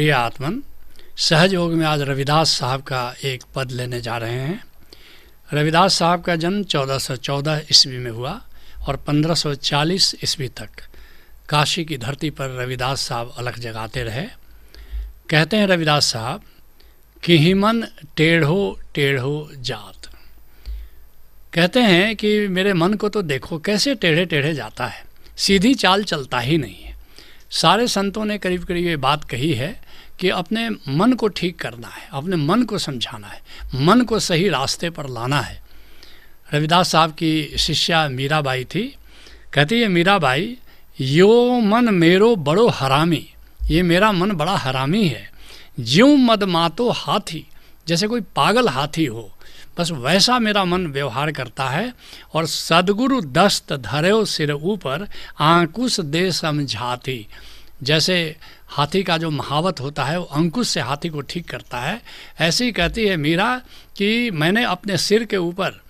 प्रिय आत्मन सहयोग में आज रविदास साहब का एक पद लेने जा रहे हैं रविदास साहब का जन्म 1414 ईस्वी में हुआ और 1540 ईस्वी तक काशी की धरती पर रविदास साहब अलग जगाते रहे कहते हैं रविदास साहब कि हिमन टेढ़ो टेढ़ो जात कहते हैं कि मेरे मन को तो देखो कैसे टेढ़े टेढ़े जाता है सीधी चाल चलता ही नहीं है सारे संतों ने करीब करीब ये बात कही है कि अपने मन को ठीक करना है अपने मन को समझाना है मन को सही रास्ते पर लाना है रविदास साहब की शिष्या मीराबाई थी कहती है मीराबाई यो मन मेरो बड़ो हरामी ये मेरा मन बड़ा हरामी है ज्यों मद मातो हाथी जैसे कोई पागल हाथी हो बस वैसा मेरा मन व्यवहार करता है और सदगुरु दस्त धरे सिर ऊपर आंकुश दे समझाती जैसे हाथी का जो महावत होता है वो अंकुश से हाथी को ठीक करता है ऐसे ही कहती है मीरा कि मैंने अपने सिर के ऊपर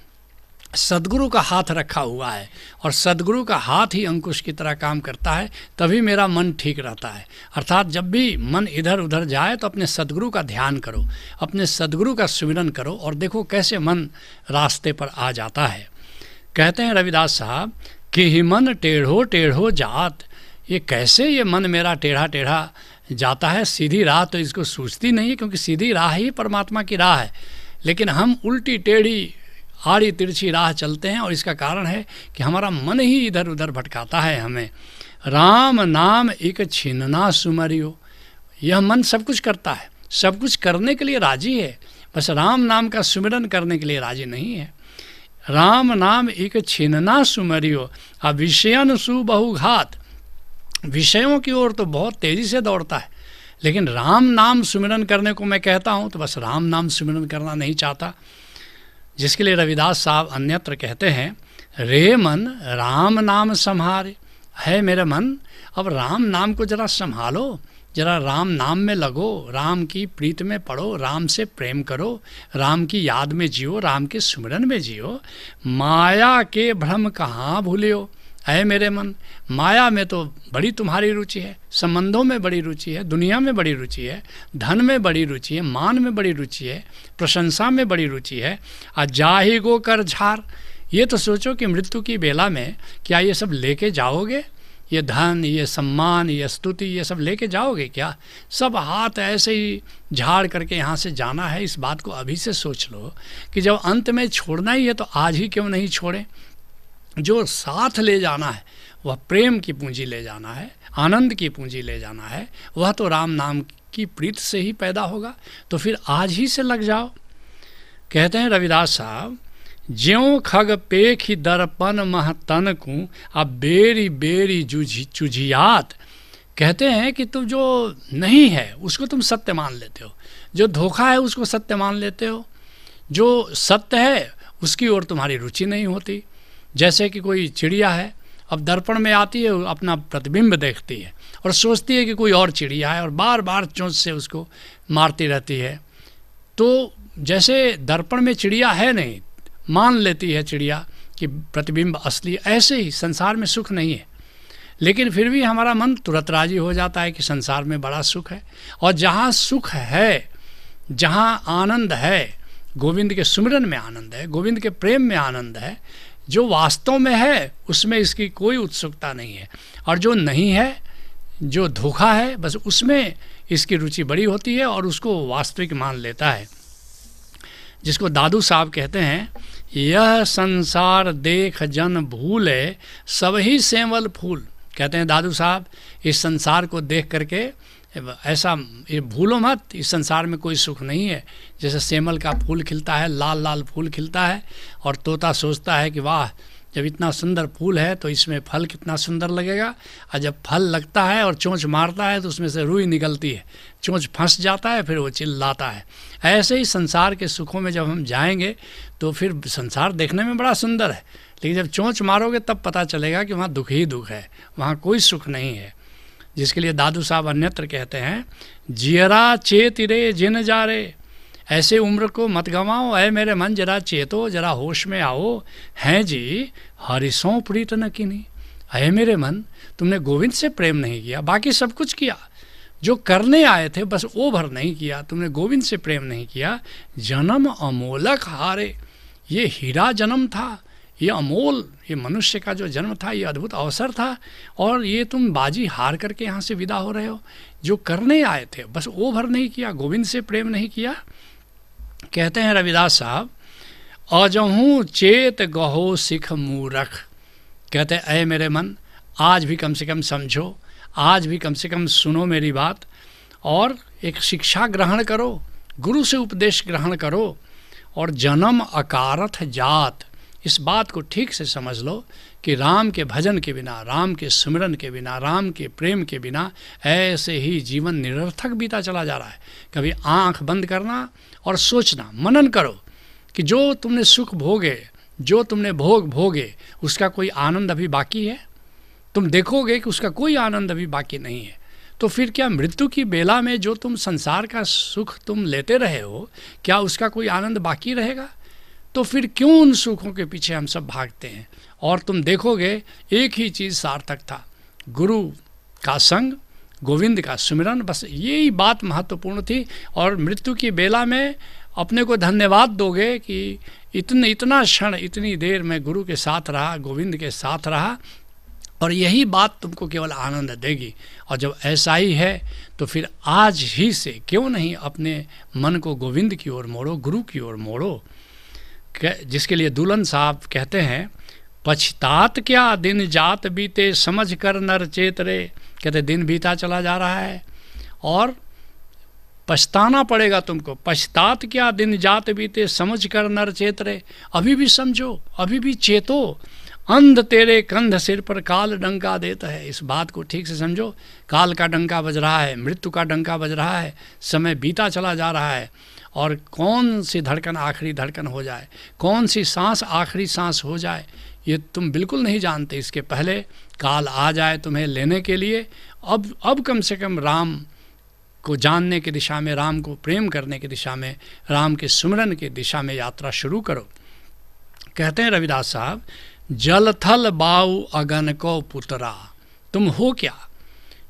सदगुरु का हाथ रखा हुआ है और सदगुरु का हाथ ही अंकुश की तरह काम करता है तभी मेरा मन ठीक रहता है अर्थात जब भी मन इधर उधर जाए तो अपने सदगुरु का ध्यान करो अपने सदगुरु का सुमिरन करो और देखो कैसे मन रास्ते पर आ जाता है कहते हैं रविदास साहब कि ही मन टेढ़ो टेढ़ो जात ये कैसे ये मन मेरा टेढ़ा टेढ़ा जाता है सीधी राह तो इसको सोचती नहीं है क्योंकि सीधी राह ही परमात्मा की राह है लेकिन हम उल्टी टेढ़ी आड़ी तिरछी राह चलते हैं और इसका कारण है कि हमारा मन ही इधर उधर भटकाता है हमें राम नाम एक छिनना सुमरियो यह मन सब कुछ करता है सब कुछ करने के लिए राजी है बस राम नाम का सुमिरन करने के लिए राजी नहीं है राम नाम एक छिनना सुमरियो अभिषयन सुबहुघात विषयों की ओर तो बहुत तेज़ी से दौड़ता है लेकिन राम नाम सुमिरन करने को मैं कहता हूँ तो बस राम नाम सुमिरन करना नहीं चाहता जिसके लिए रविदास साहब अन्यत्र कहते हैं रे मन राम नाम संहारे है मेरा मन अब राम नाम को जरा संभालो जरा राम नाम में लगो राम की प्रीत में पढ़ो राम से प्रेम करो राम की याद में जियो राम के सुमिरन में जियो माया के भ्रम कहाँ भूलियो है मेरे मन माया में तो बड़ी तुम्हारी रुचि है संबंधों में बड़ी रुचि है दुनिया में बड़ी रुचि है धन में बड़ी रुचि है मान में बड़ी रुचि है प्रशंसा में बड़ी रुचि है आ ही गो कर झार ये तो सोचो कि मृत्यु की बेला में क्या ये सब लेके जाओगे ये धन ये सम्मान ये स्तुति ये सब लेके जाओगे क्या सब हाथ ऐसे ही झाड़ करके यहाँ से जाना है इस बात को अभी से सोच लो कि जब अंत में छोड़ना ही है तो आज ही क्यों नहीं छोड़ें जो साथ ले जाना है वह प्रेम की पूंजी ले जाना है आनंद की पूंजी ले जाना है वह तो राम नाम की प्रीत से ही पैदा होगा तो फिर आज ही से लग जाओ कहते हैं रविदास साहब ज्यो खग पेखी दर्पण मह तन कु अब बेरी बेरी जुझी चुझियात कहते हैं कि तुम जो नहीं है उसको तुम सत्य मान लेते हो जो धोखा है उसको सत्य मान लेते हो जो सत्य है उसकी ओर तुम्हारी रुचि नहीं होती जैसे कि कोई चिड़िया है अब दर्पण में आती है अपना प्रतिबिंब देखती है और सोचती है कि कोई और चिड़िया है और बार बार चोंच से उसको मारती रहती है तो जैसे दर्पण में चिड़िया है नहीं मान लेती है चिड़िया कि प्रतिबिंब असली ऐसे ही संसार में सुख नहीं है लेकिन फिर भी हमारा मन तुरंत राजी हो जाता है कि संसार में बड़ा सुख है और जहाँ सुख है जहाँ आनंद है गोविंद के सुमिरन में आनंद है गोविंद के प्रेम में आनंद है जो वास्तव में है उसमें इसकी कोई उत्सुकता नहीं है और जो नहीं है जो धोखा है बस उसमें इसकी रुचि बड़ी होती है और उसको वास्तविक मान लेता है जिसको दादू साहब कहते हैं यह संसार देख जन भूले सब ही सेवल फूल कहते हैं दादू साहब इस संसार को देख करके ऐसा ये भूलो मत इस संसार में कोई सुख नहीं है जैसे सेमल का फूल खिलता है लाल लाल फूल खिलता है और तोता सोचता है कि वाह जब इतना सुंदर फूल है तो इसमें फल कितना सुंदर लगेगा और जब फल लगता है और चोंच मारता है तो उसमें से रुई निकलती है चोंच फंस जाता है फिर वो चिल्लाता है ऐसे ही संसार के सुखों में जब हम जाएंगे तो फिर संसार देखने में बड़ा सुंदर है लेकिन जब चोंच मारोगे तब पता चलेगा कि वहाँ दुख ही दुख है वहाँ कोई सुख नहीं है जिसके लिए दादू साहब अन्यत्र कहते हैं जियरा चेत रे जिन जा रे ऐसे उम्र को मत गंवाओ ऐ मेरे मन जरा चेतो जरा होश में आओ हैं जी हरिसों प्रीत न किनी अय मेरे मन तुमने गोविंद से प्रेम नहीं किया बाकी सब कुछ किया जो करने आए थे बस वो भर नहीं किया तुमने गोविंद से प्रेम नहीं किया जन्म अमोलक हारे ये हीरा जन्म था ये अमोल ये मनुष्य का जो जन्म था ये अद्भुत अवसर था और ये तुम बाजी हार करके यहाँ से विदा हो रहे हो जो करने आए थे बस वो भर नहीं किया गोविंद से प्रेम नहीं किया कहते हैं रविदास साहब अजहूँ चेत गहो सिख मूरख कहते हैं अय मेरे मन आज भी कम से कम समझो आज भी कम से कम सुनो मेरी बात और एक शिक्षा ग्रहण करो गुरु से उपदेश ग्रहण करो और जन्म अकारथ जात इस बात को ठीक से समझ लो कि राम के भजन के बिना राम के सुमिरन के बिना राम के प्रेम के बिना ऐसे ही जीवन निरर्थक बीता चला जा रहा है कभी आंख बंद करना और सोचना मनन करो कि जो तुमने सुख भोगे जो तुमने भोग भोगे उसका कोई आनंद अभी बाकी है तुम देखोगे कि उसका कोई आनंद अभी बाकी नहीं है तो फिर क्या मृत्यु की बेला में जो तुम संसार का सुख तुम लेते रहे हो क्या उसका कोई आनंद बाकी रहेगा तो फिर क्यों उन सुखों के पीछे हम सब भागते हैं और तुम देखोगे एक ही चीज़ सार्थक था गुरु का संग गोविंद का सुमिरन बस यही बात महत्वपूर्ण थी और मृत्यु की बेला में अपने को धन्यवाद दोगे कि इतने इतना क्षण इतनी देर मैं गुरु के साथ रहा गोविंद के साथ रहा और यही बात तुमको केवल आनंद देगी और जब ऐसा ही है तो फिर आज ही से क्यों नहीं अपने मन को गोविंद की ओर मोड़ो गुरु की ओर मोड़ो जिसके लिए दुल्हन साहब कहते हैं पछतात क्या दिन जात बीते समझ कर नर चेत रे कहते दिन बीता चला जा रहा है और पछताना पड़ेगा तुमको पछतात क्या दिन जात बीते समझ कर नर चेत रे अभी भी समझो अभी भी चेतो अंध तेरे कंध सिर पर काल डंका देता है इस बात को ठीक से समझो काल का डंका बज रहा है मृत्यु का डंका बज रहा है समय बीता चला जा रहा है और कौन सी धड़कन आखिरी धड़कन हो जाए कौन सी सांस आखिरी सांस हो जाए ये तुम बिल्कुल नहीं जानते इसके पहले काल आ जाए तुम्हें लेने के लिए अब अब कम से कम राम को जानने की दिशा में राम को प्रेम करने की दिशा में राम के सुमरन की दिशा में यात्रा शुरू करो कहते हैं रविदास साहब जल थल बाऊ अगन को पुतरा तुम हो क्या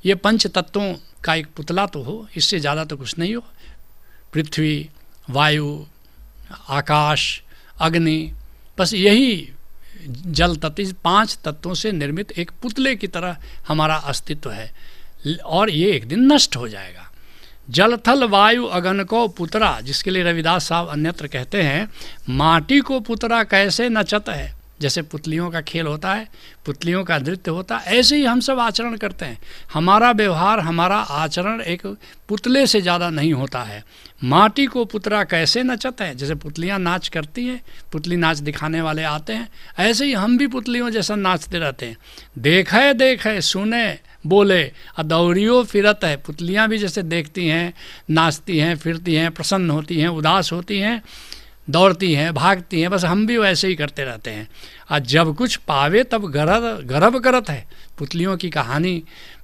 ये पंच तत्वों का एक पुतला तो हो इससे ज़्यादा तो कुछ नहीं हो पृथ्वी वायु आकाश अग्नि बस यही जल तत्व पांच तत्वों से निर्मित एक पुतले की तरह हमारा अस्तित्व है और ये एक दिन नष्ट हो जाएगा जल थल वायु अगन को पुतरा जिसके लिए रविदास साहब अन्यत्र कहते हैं माटी को पुतरा कैसे नचत है जैसे पुतलियों का खेल होता है पुतलियों का नृत्य होता है ऐसे ही हम सब आचरण करते हैं हमारा व्यवहार हमारा आचरण एक पुतले से ज़्यादा नहीं होता है माटी को पुतरा कैसे नचत है जैसे पुतलियाँ नाच करती हैं पुतली नाच दिखाने वाले आते हैं ऐसे ही हम भी पुतलियों जैसा नाचते रहते हैं देखे देखे सुने बोले अदौरियो फिरत है पुतलियाँ भी जैसे देखती हैं नाचती हैं फिरती हैं प्रसन्न होती हैं उदास होती हैं दौड़ती हैं भागती हैं बस हम भी वैसे ही करते रहते हैं आज जब कुछ पावे तब गर्भ गर्भ करत है पुतलियों की कहानी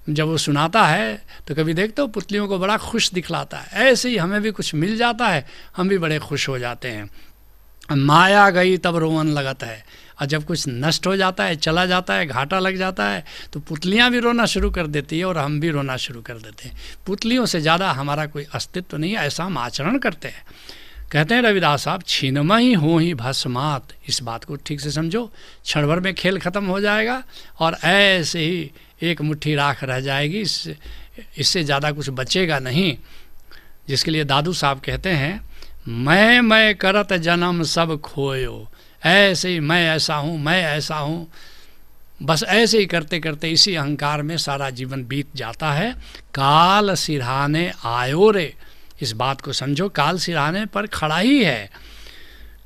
जब वो सुनाता है तो कभी देखते हो पुतलियों को बड़ा खुश दिखलाता है ऐसे ही हमें भी कुछ मिल जाता है हम भी बड़े खुश हो जाते हैं माया गई तब रोवन लगत है और जब कुछ नष्ट हो जाता है चला जाता है घाटा लग जाता है तो पुतलियाँ भी रोना शुरू कर देती है और हम भी रोना शुरू कर देते हैं पुतलियों से ज़्यादा हमारा कोई अस्तित्व नहीं है ऐसा हम आचरण करते हैं कहते हैं रविदास साहब छिन्नमय ही हो ही भस्मात इस बात को ठीक से समझो क्षण भर में खेल खत्म हो जाएगा और ऐसे ही एक मुट्ठी राख रह जाएगी इससे इससे ज़्यादा कुछ बचेगा नहीं जिसके लिए दादू साहब कहते हैं मैं मैं करत जन्म सब खोयो ऐसे ही मैं ऐसा हूँ मैं ऐसा हूँ बस ऐसे ही करते करते इसी अहंकार में सारा जीवन बीत जाता है काल सिरहाने आयो रे इस बात को समझो काल सिराने पर खड़ा ही है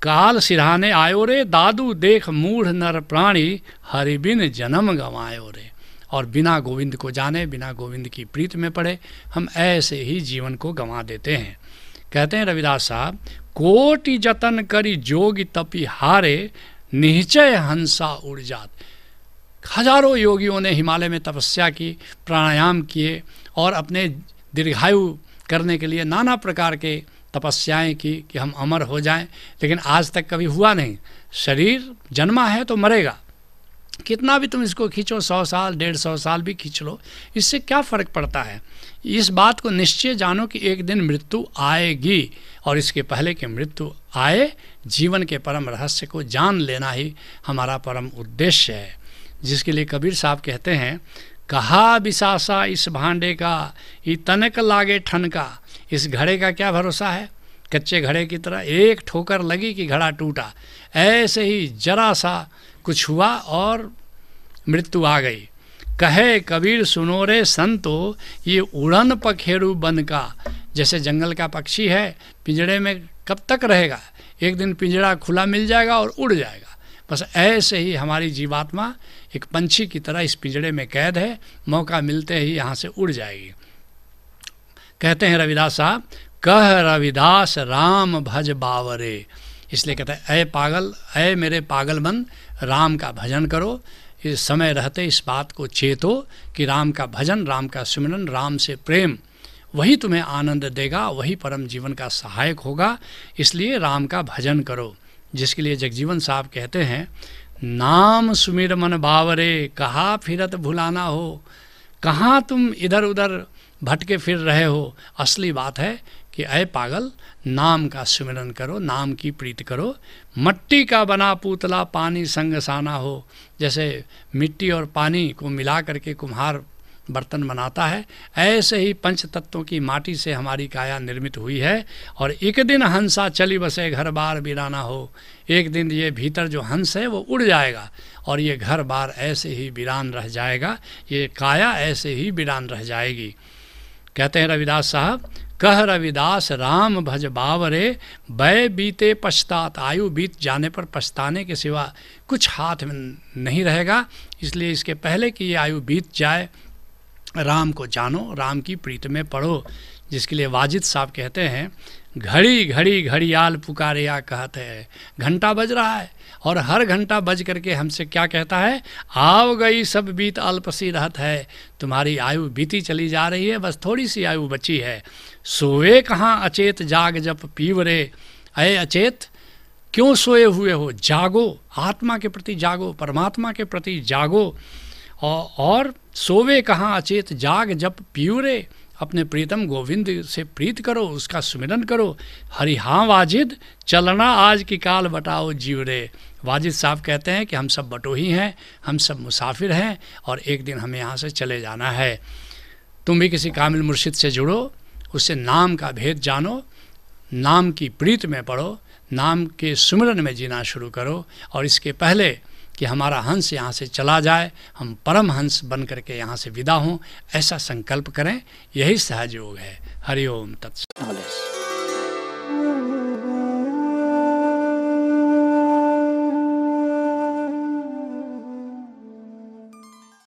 काल सिराने आयो रे दादू देख मूढ़ नर प्राणी हरिबिन जन्म गंवायो रे और बिना गोविंद को जाने बिना गोविंद की प्रीत में पड़े हम ऐसे ही जीवन को गंवा देते हैं कहते हैं रविदास साहब कोटि जतन करी जोगी तपि हारे निश्चय हंसा उड़ जात हजारों योगियों ने हिमालय में तपस्या की प्राणायाम किए और अपने दीर्घायु करने के लिए नाना प्रकार के तपस्याएं की कि हम अमर हो जाएं लेकिन आज तक कभी हुआ नहीं शरीर जन्मा है तो मरेगा कितना भी तुम इसको खींचो सौ साल डेढ़ सौ साल भी खींच लो इससे क्या फ़र्क पड़ता है इस बात को निश्चय जानो कि एक दिन मृत्यु आएगी और इसके पहले कि मृत्यु आए जीवन के परम रहस्य को जान लेना ही हमारा परम उद्देश्य है जिसके लिए कबीर साहब कहते हैं कहा विशासा इस भांडे का ये तनक लागे ठनका इस घड़े का क्या भरोसा है कच्चे घड़े की तरह एक ठोकर लगी कि घड़ा टूटा ऐसे ही जरा सा कुछ हुआ और मृत्यु आ गई कहे कबीर सुनो रे संतो ये उड़न पखेरु बन का जैसे जंगल का पक्षी है पिंजड़े में कब तक रहेगा एक दिन पिंजड़ा खुला मिल जाएगा और उड़ जाएगा बस ऐसे ही हमारी जीवात्मा एक पंछी की तरह इस पिंजड़े में कैद है मौका मिलते ही यहाँ से उड़ जाएगी कहते हैं रविदास साहब कह रविदास राम भज बावरे इसलिए कहते हैं अय पागल अय मेरे पागल मन राम का भजन करो इस समय रहते इस बात को चेतो कि राम का भजन राम का सुमिरन राम से प्रेम वही तुम्हें आनंद देगा वही परम जीवन का सहायक होगा इसलिए राम का भजन करो जिसके लिए जगजीवन साहब कहते हैं नाम सुमिर मन बावरे कहाँ फिरत भुलाना हो कहाँ तुम इधर उधर भटके फिर रहे हो असली बात है कि अय पागल नाम का सुमिरन करो नाम की प्रीत करो मट्टी का बना पुतला पानी संग साना हो जैसे मिट्टी और पानी को मिला करके कुम्हार बर्तन बनाता है ऐसे ही पंच तत्वों की माटी से हमारी काया निर्मित हुई है और एक दिन हंसा चली बसे घर बार बिराना हो एक दिन ये भीतर जो हंस है वो उड़ जाएगा और ये घर बार ऐसे ही वीरान रह जाएगा ये काया ऐसे ही वीरान रह जाएगी कहते हैं रविदास साहब कह रविदास राम भज बावरे बय बीते पछतात आयु बीत जाने पर पछताने के सिवा कुछ हाथ में नहीं रहेगा इसलिए इसके पहले कि ये आयु बीत जाए राम को जानो राम की प्रीत में पढ़ो जिसके लिए वाजिद साहब कहते हैं घड़ी घड़ी घड़ियाल या कहते हैं घंटा बज रहा है और हर घंटा बज करके हमसे क्या कहता है आओ गई सब बीत अल्पसी रहत है तुम्हारी आयु बीती चली जा रही है बस थोड़ी सी आयु बची है सोए कहाँ अचेत जाग जब पीव रे अय अचेत क्यों सोए हुए हो जागो आत्मा के प्रति जागो परमात्मा के प्रति जागो और, और सोवे कहाँ अचेत जाग जब प्यूरे अपने प्रीतम गोविंद से प्रीत करो उसका सुमिरन करो हरि हाँ वाजिद चलना आज की काल बटाओ जीवरे वाजिद साहब कहते हैं कि हम सब बटोही हैं हम सब मुसाफिर हैं और एक दिन हमें यहाँ से चले जाना है तुम भी किसी कामिल मुर्शिद से जुड़ो उससे नाम का भेद जानो नाम की प्रीत में पढ़ो नाम के सुमिरन में जीना शुरू करो और इसके पहले कि हमारा हंस यहाँ से चला जाए हम परम हंस बन करके यहाँ से विदा हों ऐसा संकल्प करें यही सहयोग है हरिओम तत्स